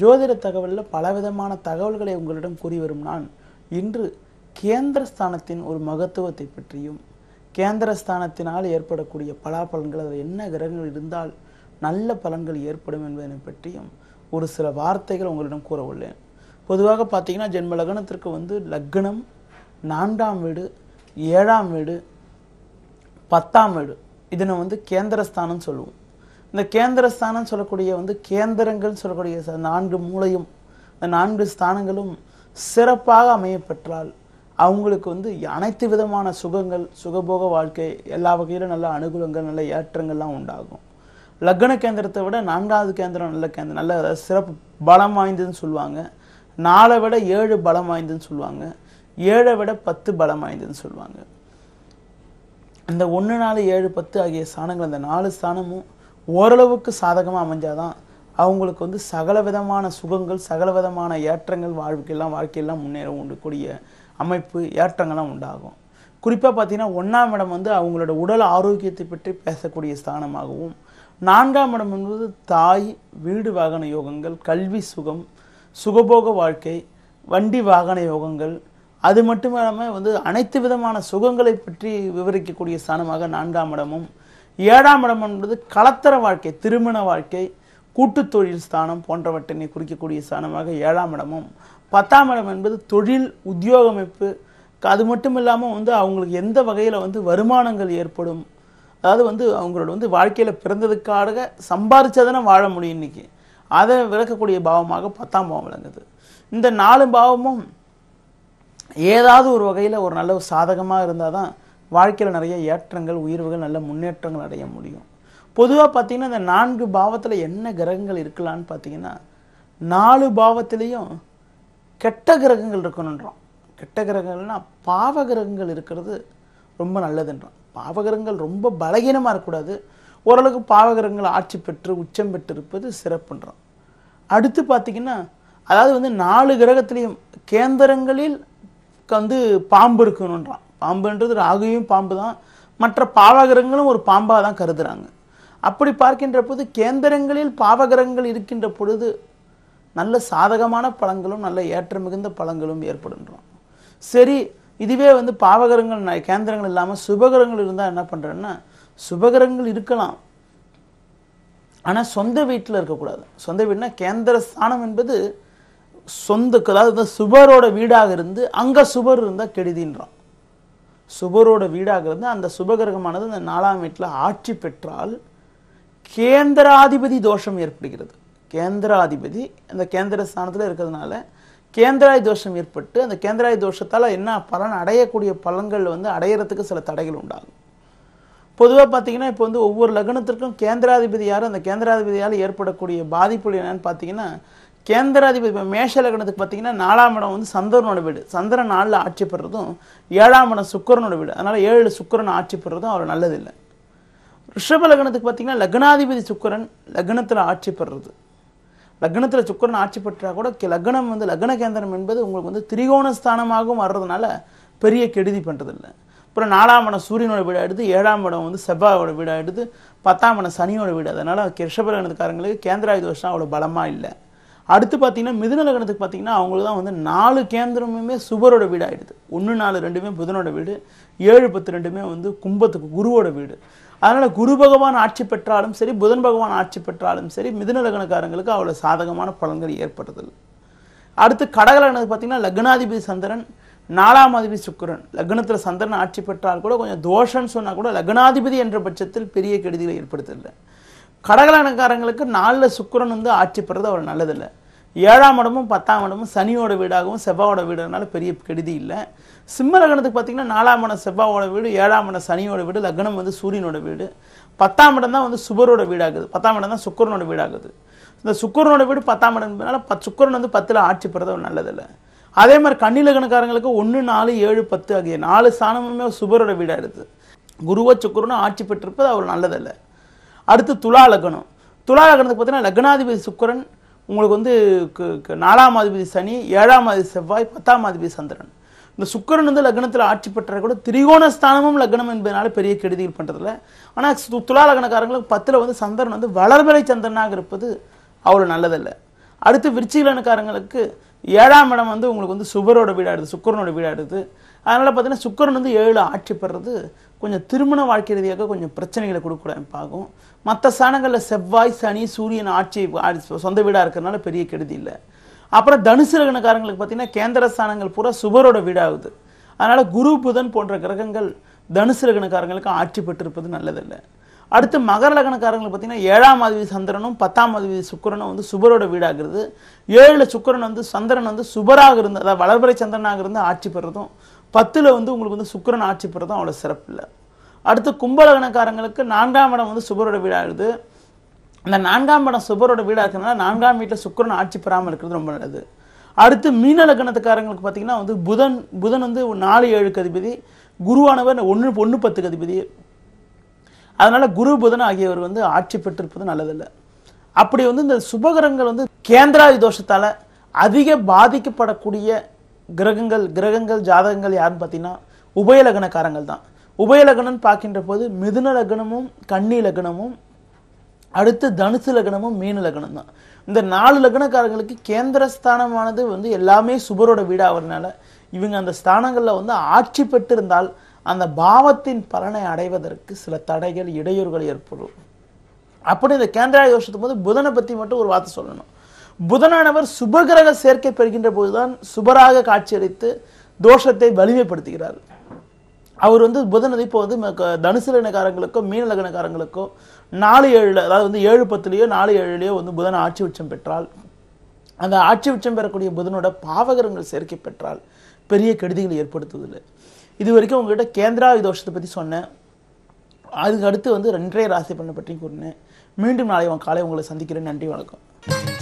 ஜோதிட தகவலில் பலவிதமான தகவல்களை உங்களிடம் கூறி வரும் நான் இன்று கேந்திரஸ்தானத்தின் ஒரு மகத்துவத்தை பற்றியும் கேந்திரஸ்தானத்தினால் ஏற்படக்கூடிய பலாபலன்கள் அது என்ன கிரகங்கள் இருந்தால் நல்ல பலன்கள் ஏற்படும் என்பதனை பற்றியும் ஒரு சில வார்த்தைகள் உங்களிடம் கூற உள்ளேன் பொதுவாக பார்த்தீங்கன்னா ஜென்ம லக்னத்திற்கு வந்து லக்னம் நான்காம் வீடு ஏழாம் வீடு பத்தாம் வீடு இதனை வந்து கேந்திரஸ்தானம் சொல்லுவோம் இந்த கேந்திரஸ்தானம் சொல்லக்கூடிய வந்து கேந்திரங்கள் சொல்லக்கூடிய நான்கு மூளையும் இந்த நான்கு ஸ்தானங்களும் சிறப்பாக அமையப்பெற்றால் அவங்களுக்கு வந்து அனைத்து விதமான சுகங்கள் சுகபோக வாழ்க்கை எல்லா வகையிலும் நல்ல அனுகூலங்கள் நல்ல ஏற்றங்கள்லாம் உண்டாகும் லக்ன கேந்திரத்தை விட நான்காவது கேந்திரம் நல்ல கேந்திரம் நல்ல சிறப்பு பலம் வாய்ந்ததுன்னு சொல்லுவாங்க நாலை விட ஏழு பலம் வாய்ந்ததுன்னு சொல்லுவாங்க ஏழை விட பத்து பலம் வாய்ந்ததுன்னு சொல்லுவாங்க இந்த ஒன்று நாலு ஏழு பத்து ஆகிய ஸ்தானங்கள் அந்த நாலு ஸ்தானமும் ஓரளவுக்கு சாதகமாக அமைஞ்சாதான் அவங்களுக்கு வந்து சகல விதமான சுகங்கள் சகல விதமான ஏற்றங்கள் வாழ்க்கையெல்லாம் வாழ்க்கையெல்லாம் முன்னேற கூடிய அமைப்பு ஏற்றங்கள்லாம் உண்டாகும் குறிப்பாக பார்த்தீங்கன்னா ஒன்றாம் இடம் வந்து அவங்களோட உடல் ஆரோக்கியத்தை பற்றி பேசக்கூடிய ஸ்தானமாகவும் நான்காம் இடம் என்பது தாய் வீடு வாகன யோகங்கள் கல்வி சுகம் சுகபோக வாழ்க்கை வண்டி வாகன யோகங்கள் அது மட்டும் இல்லாமல் வந்து அனைத்து விதமான சுகங்களை பற்றி விவரிக்கக்கூடிய ஸ்தானமாக நான்காம் இடமும் ஏழாம் இடம் என்பது கலத்தர வாழ்க்கை திருமண வாழ்க்கை கூட்டு தொழில் ஸ்தானம் போன்றவற்றினை குறிக்கக்கூடிய ஸ்தானமாக ஏழாம் இடமும் பத்தாம் இடம் என்பது தொழில் உத்தியோகமைப்பு அது மட்டும் இல்லாமல் வந்து அவங்களுக்கு எந்த வகையில் வந்து வருமானங்கள் ஏற்படும் அதாவது வந்து அவங்களோட வந்து வாழ்க்கையில் பிறந்ததுக்காக சம்பாரிச்சதானே வாழ முடியும் இன்றைக்கி அதை விளக்கக்கூடிய பாவமாக பத்தாம் பாவம் விளங்குது இந்த நாலு பாவமும் ஏதாவது ஒரு வகையில் ஒரு நல்ல சாதகமாக இருந்தால் தான் வாழ்க்கையில் நிறைய ஏற்றங்கள் உயர்வுகள் நல்ல முன்னேற்றங்கள் அடைய முடியும் பொதுவாக பார்த்திங்கன்னா இந்த நான்கு பாவத்தில் என்ன கிரகங்கள் இருக்கலான்னு பார்த்தீங்கன்னா நாலு பாவத்திலையும் கெட்ட கிரகங்கள் இருக்கணுன்றோம் கெட்ட கிரகங்கள்னால் பாவ கிரகங்கள் இருக்கிறது ரொம்ப நல்லதுன்றான் கிரகங்கள் ரொம்ப பலகீனமாக இருக்கக்கூடாது ஓரளவுக்கு பாவகிரகங்கள் ஆட்சி பெற்று உச்சம் பெற்று இருப்பது சிறப்புன்றான் அடுத்து பார்த்திங்கன்னா அதாவது வந்து நாலு கிரகத்துலேயும் கேந்திரங்களில் வந்து பாம்பு இருக்கணுன்றான் பாம்புன்றது ராகுவையும் பாம்பு தான் மற்ற பாவகரங்களும் ஒரு பாம்பாக தான் கருதுகிறாங்க அப்படி பார்க்கின்ற போது கேந்திரங்களில் பாவகரங்கள் இருக்கின்ற பொழுது நல்ல சாதகமான பழங்களும் நல்ல ஏற்ற மிகுந்த பழங்களும் ஏற்படுன்றோம் சரி இதுவே வந்து பாவகரங்கள் கேந்திரங்கள் இல்லாமல் சுபகரங்கள் இருந்தால் என்ன பண்ணுறேன்னா சுபகரங்கள் இருக்கலாம் ஆனால் சொந்த வீட்டில் இருக்கக்கூடாது சொந்த வீடுனா கேந்திர ஸ்தானம் என்பது சொந்தக்கு அதாவது சுபரோட வீடாக இருந்து அங்கே சுபர் இருந்தால் கெடுதின்றோம் சுபரோட வீடாக இருந்து அந்த சுபகிரகமானது அந்த நாலாம் வீட்டில் ஆட்சி பெற்றால் கேந்திராதிபதி தோஷம் ஏற்படுகிறது கேந்திராதிபதி அந்த கேந்திர ஸ்தானத்தில் இருக்கிறதுனால கேந்திராய் தோஷம் ஏற்பட்டு அந்த கேந்திராய் தோஷத்தால் என்ன பலன் அடையக்கூடிய பலன்கள் வந்து அடையிறதுக்கு சில தடைகள் உண்டாகும் பொதுவாக பார்த்தீங்கன்னா இப்போ வந்து ஒவ்வொரு லக்னத்திற்கும் கேந்திராதிபதி யார் அந்த கேந்திராதிபதியால் ஏற்படக்கூடிய பாதிப்புகள் என்னென்னு பார்த்தீங்கன்னா கேந்திராதிபதி மேஷ லக்னத்துக்கு பார்த்தீங்கன்னா நாலாம் இடம் வந்து சந்திரனோட வீடு சந்திரன் நாளில் ஆட்சி பெறுறதும் ஏழாம் இடம் சுக்கரனோட வீடு அதனால் ஏழு சுக்கரன் ஆட்சி பெறுறதும் அவர் நல்லதில்லை ரிஷப லக்னத்துக்கு பார்த்தீங்கன்னா லக்னாதிபதி சுக்கரன் லக்னத்தில் ஆட்சி பெறுறது லக்னத்தில் சுக்கரன் ஆட்சி பெற்றால் கூட லக்னம் வந்து லக்ன கேந்திரம் என்பது உங்களுக்கு வந்து திரிகோணஸ்தானமாகவும் வர்றதுனால பெரிய கெடுதி பண்ணுறதில்லை அப்புறம் நாலாம் இடம் சூரியனோட வீடாக எடுத்து ஏழாம் இடம் வந்து செவ்வாயோட வீடாக எடுத்து பத்தாம் இடம் சனியோட வீடு அதனால் ரிஷபலகணத்துக்காரங்களுக்கு கேந்திராயுத வருஷம் அவ்வளோ பலமாக இல்லை அடுத்து பார்த்தீங்கன்னா மிதுன லக்னத்துக்கு பார்த்தீங்கன்னா அவங்களுக்கு தான் வந்து நாலு கேந்திரமுமே சுபரோட வீடு ஆகிடுது ஒன்று நாலு ரெண்டுமே புதனோட வீடு ஏழு பத்து ரெண்டுமே வந்து கும்பத்துக்கு குருவோட வீடு அதனால் குரு பகவான் ஆட்சி பெற்றாலும் சரி புதன் பகவான் ஆட்சி பெற்றாலும் சரி மிதுன லக்னக்காரங்களுக்கு அவ்வளோ சாதகமான பலன்கள் ஏற்படுறதில்லை அடுத்து கடகலகனுக்கு பார்த்தீங்கன்னா லக்னாதிபதி சந்திரன் நாலாம் அதிபதி சுக்கரன் லக்னத்தில் சந்திரன் ஆட்சி பெற்றால் கூட கொஞ்சம் தோஷம்னு சொன்னால் கூட லக்னாதிபதி என்ற பட்சத்தில் பெரிய கெடுதிகளை ஏற்படுத்தலை கடகலனக்காரங்களுக்கு நாலில் சுக்கரன் வந்து ஆட்சி பெறது அவர் நல்லதில்லை ஏழாம் இடமும் பத்தாம் இடமும் சனியோட வீடாகவும் செவ்வாவோட வீடுனால பெரிய கெடுதி இல்லை சிம்ம லக்னத்துக்கு பார்த்தீங்கன்னா நாலாம் இடம் செவ்வாவோட வீடு ஏழாம் இடம் சனியோட வீடு லக்னம் வந்து சூரியனோட வீடு பத்தாம் இடம் தான் வந்து சுபரோட வீடாகுது பத்தாம் இடம் தான் சுக்கரனோட வீடாகுது இந்த சுக்கரனோட வீடு பத்தாம் இடம்னால பத் சுக்கரன் வந்து பத்தில் ஆட்சி பெறது அவர் நல்லதில்லை அதே மாதிரி கன்னி லக்னக்காரங்களுக்கு ஒன்று நாலு ஏழு பத்து ஆகிய நாலு ஸ்தானமுமே சுபரோட வீடாக இருக்குது குருவோ சுக்கரனும் ஆட்சி பெற்றிருப்பது அவர் நல்லதில்லை அடுத்து துலா லக்னம் துலா லக்னத்துக்கு பார்த்தீங்கன்னா லக்னாதிபதி சுக்கரன் உங்களுக்கு வந்து நாலாம் அதிபதி சனி ஏழாம் அதிபதி செவ்வாய் பத்தாம் அதிபதி சந்திரன் இந்த சுக்கரன் வந்து லக்னத்தில் ஆட்சி பெற்ற கூட திரிகோண ஸ்தானமும் லக்னம் என்பதனால பெரிய கெடுதிகள் பண்ணுறதில்ல ஆனால் துலா லக்னக்காரங்களுக்கு பத்தில் வந்து சந்திரன் வந்து வளர்மலை சந்திரனாக இருப்பது அவ்வளோ நல்லதில்லை அடுத்து விருச்சிகலனுக்காரங்களுக்கு ஏழாம் இடம் வந்து உங்களுக்கு வந்து சுபரோட வீடாடுது சுக்கரனோட வீடாடுது அதனால் பார்த்திங்கன்னா சுக்கரன் வந்து ஏழு ஆட்சி பெறுறது கொஞ்சம் திருமண வாழ்க்கை ரீதியாக கொஞ்சம் பிரச்சனைகளை கொடுக்க பார்க்கும் மற்ற ஸ்தானங்களில் செவ்வாய் சனி சூரியன் ஆட்சி சொந்த வீடாக இருக்கிறதுனால பெரிய கெடுதி இல்லை அப்புறம் தனுசு லக்னக்காரங்களுக்கு பார்த்திங்கன்னா கேந்திர ஸ்தானங்கள் பூரா சுபரோட வீடாகுது அதனால் குரு புதன் போன்ற கிரகங்கள் தனுசு ஆட்சி பெற்றிருப்பது நல்லதில்லை அடுத்து மகர லக்னக்காரங்களுக்கு பார்த்திங்கன்னா ஏழாம் அதிபதி சந்திரனும் பத்தாம் அதிபதி சுக்கரனும் வந்து சுபரோட வீடாகிறது ஏழில் சுக்கரன் வந்து சந்திரன் வந்து சுபராக இருந்து அதாவது வளர்பறை சந்திரனாக இருந்து ஆட்சி பெறுறதும் பத்தில் வந்து உங்களுக்கு வந்து சுக்கரன் ஆட்சி பெறதும் அவ்வளோ சிறப்பு இல்லை அடுத்து கும்பலகணக்காரங்களுக்கு நான்காம் இடம் வந்து சுபரோட வீடாகுது அந்த நான்காம் இடம் சுபரோட வீடாக இருக்கிறதுனால நான்காம் வீட்டில் சுக்கரன் ஆட்சி பெறாமல் இருக்கிறது ரொம்ப நல்லது அடுத்து மீன லக்னத்துக்காரங்களுக்கு பார்த்தீங்கன்னா வந்து புதன் புதன் வந்து நாலு ஏழு கதிபதி குருவானவர் ஒன்று ஒன்று பத்து கதிபதி அதனால் குரு புதன் ஆகியவர் வந்து ஆட்சி பெற்றிருப்பது நல்லதில்லை அப்படி வந்து இந்த சுபகரங்கள் வந்து கேந்திராதி தோஷத்தால் அதிக பாதிக்கப்படக்கூடிய கிரகங்கள் கிரகங்கள் ஜாதகங்கள் யாருன்னு பார்த்தீங்கன்னா உபயலகணக்காரங்கள் தான் உபயலகணம்னு பார்க்கின்ற போது மிதுன லக்னமும் கன்னி லக்னமும் அடுத்து தனுசு லக்னமும் மீன லக்னம் தான் இந்த நாலு லக்னக்காரர்களுக்கு கேந்திரஸ்தானமானது வந்து எல்லாமே சுபரோட வீடாகிறதுனால இவங்க அந்த ஸ்தானங்களில் வந்து ஆட்சி பெற்றிருந்தால் அந்த பாவத்தின் பலனை அடைவதற்கு சில தடைகள் இடையூறுகள் ஏற்படும் அப்படி இந்த கேந்திரா யோசித்தும் போது புதனை பற்றி மட்டும் ஒரு வார்த்தை சொல்லணும் புதனானவர் சுபகிரக சேர்க்கை பெறுகின்ற போதுதான் சுபராக காட்சியளித்து தோஷத்தை வலிமைப்படுத்துகிறார் அவர் வந்து புதன் இப்போ வந்து தனுசு லகனக்காரங்களுக்கோ மீன லகனக்காரங்களுக்கோ நாலு ஏழில் அதாவது வந்து ஏழு பத்துலேயோ நாலு ஏழுலேயோ வந்து புதன் ஆட்சி உச்சம் பெற்றால் அந்த ஆட்சி உச்சம் பெறக்கூடிய புதனோட பாவகரங்கள் சேர்க்கை பெற்றால் பெரிய கெடுதிகளை ஏற்படுத்துவதில்லை இது வரைக்கும் உங்கள்கிட்ட கேந்திராவி தோஷத்தை பற்றி சொன்னேன் அதுக்கு அடுத்து வந்து ரெண்டரை ராசி பண்ண பற்றி கூறினேன் மீண்டும் நாளை காலை உங்களை சந்திக்கிறேன் நன்றி வணக்கம்